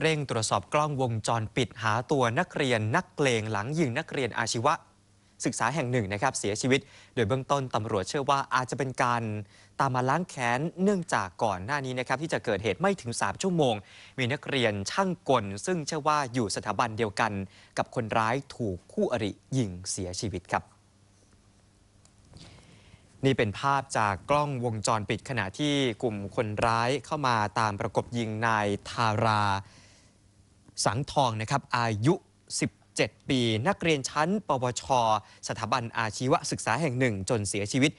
เร่งตรวจสอบกล้องวงจรปิดหาตัวนักเรียนนักเลงหลังยิงนักเรียนอาชีวะ ศึกษาแห่งหนึ่งนะครับเสียชีวิตโดยเบื้องต้นตำรวจเชื่อว่าอาจจะเป็นการ ตามมาล้างแค้นเนื่องจากก่อนหน้านี้นะครับที่จะเกิดเหตุไม่ถึง 3 ชั่วโมง มีนักเรียนช่างกลซึ่งเชื่อว่าอยู่สถาบันเดียวกันกับคนร้ายถูกคู่อริยิงเสียชีวิตครับ นี่เป็นภาพจากกล้องวงจรปิดขณะที่กลุ่มคนร้ายเข้ามาตามประกบยิงนายทาราสังทองนะครับอายุ 17 ปี นักเรียนชั้น ปวช สถาบันอาชีวศึกษาแห่งหนึ่ง จนเสียชีวิต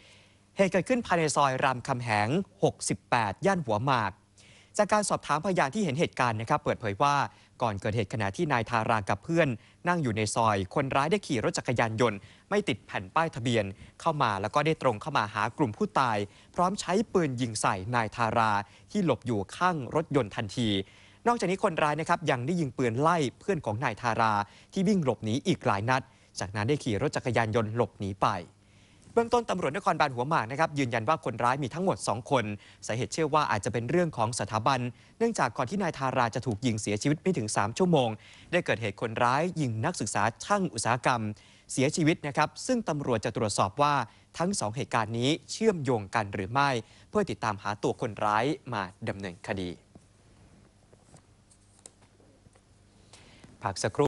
เหตุเกิดขึ้นภายในซอยรามคำแหง 68 ย่านหัวหมาก จากการสอบถามพยานที่เห็นเหตุการณ์นะครับเปิดเผยว่าก่อนเกิดเหตุขณะที่นายทารากับเพื่อนนั่งอยู่ในซอย คนร้ายได้ขี่รถจักรยานยนต์ไม่ติดแผ่นป้ายทะเบียนเข้ามาแล้วก็ได้ตรงเข้ามาหากลุ่มผู้ตาย พร้อมใช้ปืนยิงใส่นายทาราที่หลบอยู่ข้างรถยนต์ทันทีนอกจากนี้คนร้ายนะครับยังได้ยิงปืนไล่เพื่อนของนายทาราที่วิ่งหลบหนีอีกหลายนัด จากนั้นได้ขี่รถจักรยานยนต์หลบหนีไปเบื้องต้นตำรวจนครบาลหัวหมากนะครับยืนยันว่าคนร้ายมีทั้งหมด 2 คนสาเหตุเชื่อว่าอาจจะเป็นเรื่องของสถาบัน เนื่องจากก่อนที่นายทาราจะถูกยิงเสียชีวิตไม่ถึง 3 ชั่วโมง ได้เกิดเหตุคนร้ายยิงนักศึกษาช่างอุตสาหกรรม เสียชีวิตนะครับซึ่งตำรวจจะตรวจสอบว่าทั้ง 2 เหตุการณ์นี้เชื่อมโยงกันหรือไม่ เพื่อติดตามหาตัวคนร้ายมาดำเนินคดีพักสักครู่